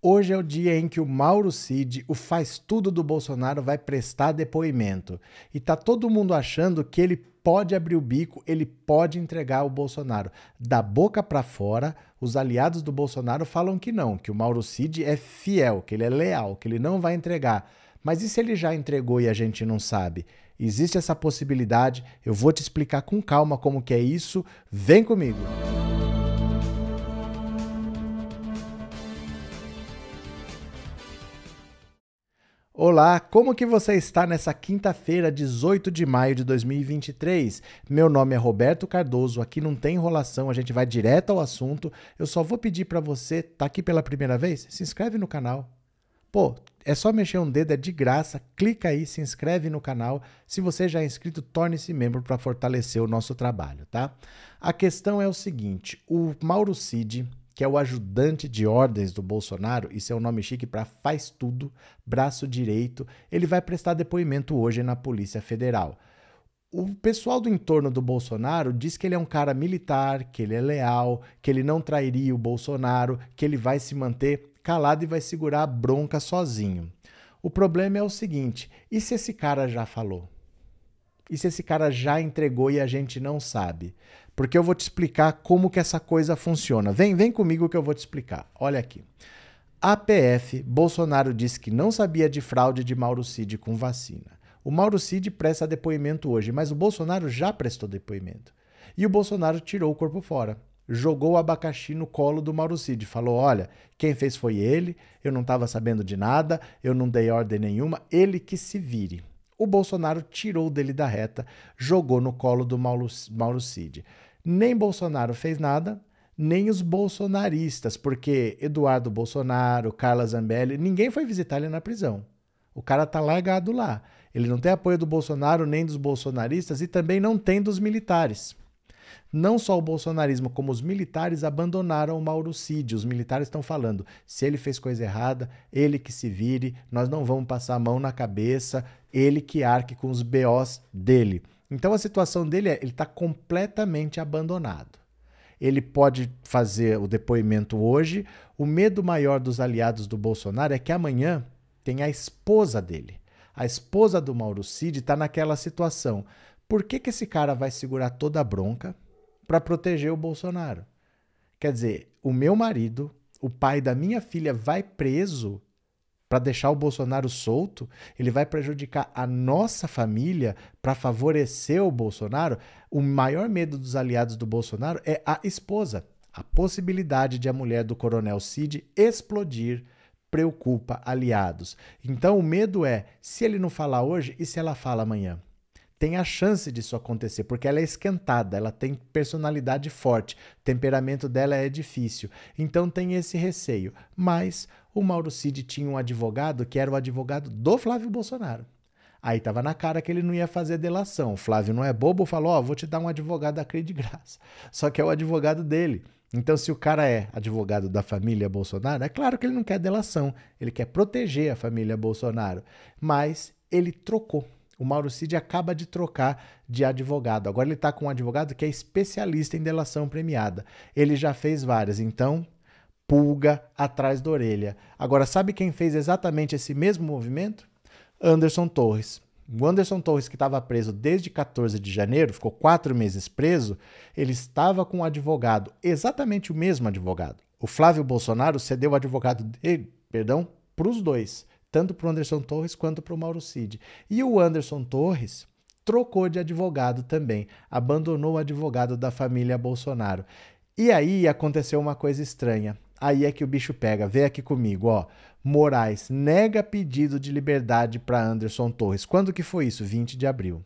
Hoje é o dia em que o Mauro Cid, o faz tudo do Bolsonaro, vai prestar depoimento. E tá todo mundo achando que ele pode abrir o bico, ele pode entregar o Bolsonaro. Da boca para fora, os aliados do Bolsonaro falam que não, que o Mauro Cid é fiel, que ele é leal, que ele não vai entregar. Mas e se ele já entregou e a gente não sabe? Existe essa possibilidade, eu vou te explicar com calma como que é isso. Vem comigo. Música Olá, como que você está nessa quinta-feira, 18 de maio de 2023? Meu nome é Roberto Cardoso, aqui não tem enrolação, a gente vai direto ao assunto. Eu só vou pedir para você, tá aqui pela primeira vez, se inscreve no canal. Pô, é só mexer um dedo, é de graça. Clica aí, se inscreve no canal. Se você já é inscrito, torne-se membro para fortalecer o nosso trabalho, tá? A questão é o seguinte: o Mauro Cid, que é o ajudante de ordens do Bolsonaro, isso é um nome chique para faz tudo, braço direito, ele vai prestar depoimento hoje na Polícia Federal. O pessoal do entorno do Bolsonaro diz que ele é um cara militar, que ele é leal, que ele não trairia o Bolsonaro, que ele vai se manter calado e vai segurar a bronca sozinho. O problema é o seguinte: e se esse cara já falou? E se esse cara já entregou e a gente não sabe? Porque eu vou te explicar como que essa coisa funciona. Vem, vem comigo que eu vou te explicar. Olha aqui. APF, Bolsonaro disse que não sabia de fraude de Mauro Cid com vacina. O Mauro Cid presta depoimento hoje, mas o Bolsonaro já prestou depoimento. E o Bolsonaro tirou o corpo fora jogou o abacaxi no colo do Mauro Cid. Falou: olha, quem fez foi ele, eu não estava sabendo de nada, eu não dei ordem nenhuma, ele que se vire o Bolsonaro tirou dele da reta, jogou no colo do Mauro, Mauro Cid. Nem Bolsonaro fez nada, nem os bolsonaristas, porque Eduardo Bolsonaro, Carla Zambelli, ninguém foi visitar ele na prisão. O cara tá largado lá. Ele não tem apoio do Bolsonaro nem dos bolsonaristas e também não tem dos militares. Não só o bolsonarismo, como os militares abandonaram o Mauro Cid. Os militares estão falando: se ele fez coisa errada, ele que se vire, nós não vamos passar a mão na cabeça, ele que arque com os BOs dele. Então a situação dele é, ele está completamente abandonado. Ele pode fazer o depoimento hoje. O medo maior dos aliados do Bolsonaro é que amanhã tem a esposa dele. A esposa do Mauro Cid está naquela situação. Por que, que esse cara vai segurar toda a bronca para proteger o Bolsonaro? Quer dizer, o meu marido, o pai da minha filha, vai preso para deixar o Bolsonaro solto, ele vai prejudicar a nossa família para favorecer o Bolsonaro. O maior medo dos aliados do Bolsonaro é a esposa. A possibilidade de a mulher do coronel Cid explodir preocupa aliados. Então o medo é se ele não falar hoje e se ela fala amanhã tem a chance disso acontecer, porque ela é esquentada, ela tem personalidade forte, o temperamento dela é difícil. Então tem esse receio. Mas o Mauro Cid tinha um advogado que era o advogado do Flávio Bolsonaro. Aí estava na cara que ele não ia fazer delação. O Flávio não é bobo, falou: Ó, oh, vou te dar um advogado aqui de graça. Só que é o advogado dele. Então, se o cara é advogado da família Bolsonaro, é claro que ele não quer delação, ele quer proteger a família Bolsonaro. Mas ele trocou o Mauro Cid acaba de trocar de advogado. Agora ele está com um advogado que é especialista em delação premiada. Ele já fez várias, então pulga atrás da orelha. Agora, sabe quem fez exatamente esse mesmo movimento? Anderson Torres. O Anderson Torres, que estava preso desde 14 de janeiro, ficou quatro meses preso, ele estava com um advogado, exatamente o mesmo advogado. O Flávio Bolsonaro cedeu o advogado dele, perdão, para os dois tanto para o Anderson Torres quanto para o Mauro Cid. E o Anderson Torres trocou de advogado também, abandonou o advogado da família Bolsonaro. E aí aconteceu uma coisa estranha. Aí é que o bicho pega. Vem aqui comigo, ó. Moraes nega pedido de liberdade para Anderson Torres. Quando que foi isso? 20 de abril.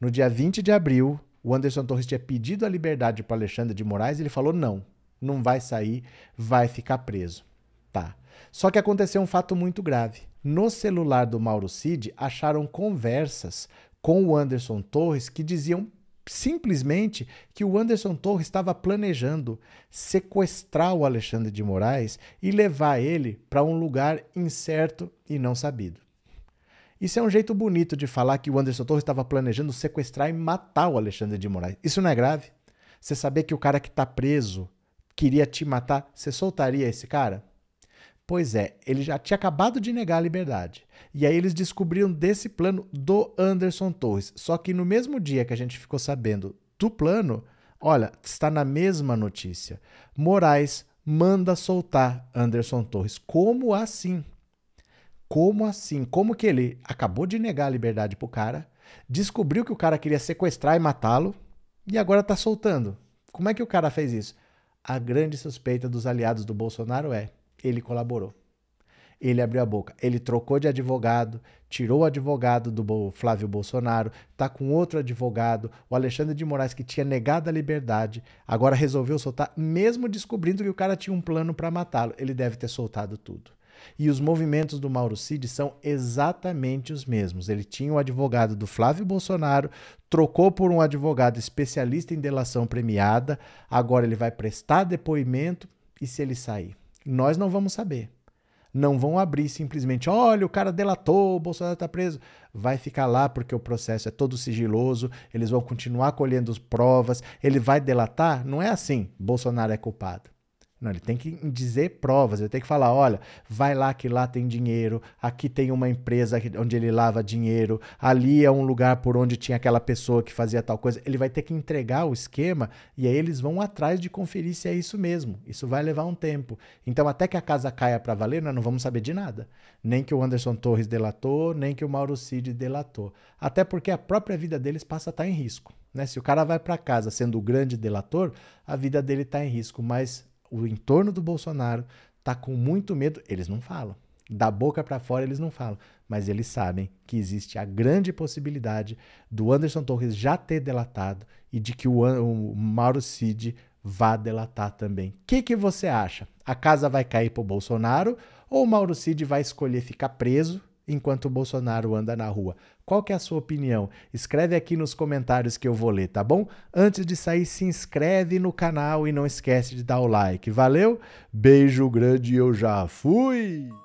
No dia 20 de abril, o Anderson Torres tinha pedido a liberdade para Alexandre de Moraes, ele falou não, não vai sair, vai ficar preso. Tá. Só que aconteceu um fato muito grave. No celular do Mauro Cid acharam conversas com o Anderson Torres que diziam simplesmente que o Anderson Torres estava planejando sequestrar o Alexandre de Moraes e levar ele para um lugar incerto e não sabido. Isso é um jeito bonito de falar que o Anderson Torres estava planejando sequestrar e matar o Alexandre de Moraes. Isso não é grave? Você saber que o cara que está preso queria te matar, você soltaria esse cara? Pois é, ele já tinha acabado de negar a liberdade. E aí eles descobriram desse plano do Anderson Torres. Só que no mesmo dia que a gente ficou sabendo do plano, olha, está na mesma notícia. Moraes manda soltar Anderson Torres. Como assim? Como assim? Como que ele acabou de negar a liberdade pro cara, descobriu que o cara queria sequestrar e matá-lo e agora tá soltando? Como é que o cara fez isso? A grande suspeita dos aliados do Bolsonaro é: ele colaborou. Ele abriu a boca. Ele trocou de advogado, tirou o advogado do Flávio Bolsonaro, tá com outro advogado, o Alexandre de Moraes, que tinha negado a liberdade, agora resolveu soltar, mesmo descobrindo que o cara tinha um plano para matá-lo. Ele deve ter soltado tudo. E os movimentos do Mauro Cid são exatamente os mesmos. Ele tinha o um advogado do Flávio Bolsonaro, trocou por um advogado especialista em delação premiada, agora ele vai prestar depoimento e se ele sair? Nós não vamos saber. Não vão abrir simplesmente, olha, o cara delatou, o Bolsonaro está preso. Vai ficar lá porque o processo é todo sigiloso, eles vão continuar colhendo provas, ele vai delatar? Não é assim, Bolsonaro é culpado. Não, ele tem que dizer provas, ele tem que falar, olha, vai lá que lá tem dinheiro, aqui tem uma empresa onde ele lava dinheiro, ali é um lugar por onde tinha aquela pessoa que fazia tal coisa. Ele vai ter que entregar o esquema e aí eles vão atrás de conferir se é isso mesmo. Isso vai levar um tempo. Então, até que a casa caia para valer, nós não vamos saber de nada. Nem que o Anderson Torres delatou, nem que o Mauro Cid delatou. Até porque a própria vida deles passa a estar tá em risco. Né? Se o cara vai para casa sendo o grande delator, a vida dele está em risco, mas o entorno do Bolsonaro está com muito medo. Eles não falam. Da boca para fora eles não falam, mas eles sabem que existe a grande possibilidade do Anderson Torres já ter delatado e de que o, o Mauro Cid vá delatar também. O que, que você acha? A casa vai cair para o Bolsonaro ou o Mauro Cid vai escolher ficar preso enquanto o Bolsonaro anda na rua. Qual que é a sua opinião? Escreve aqui nos comentários que eu vou ler, tá bom? Antes de sair, se inscreve no canal e não esquece de dar o like. Valeu? Beijo grande, e eu já fui.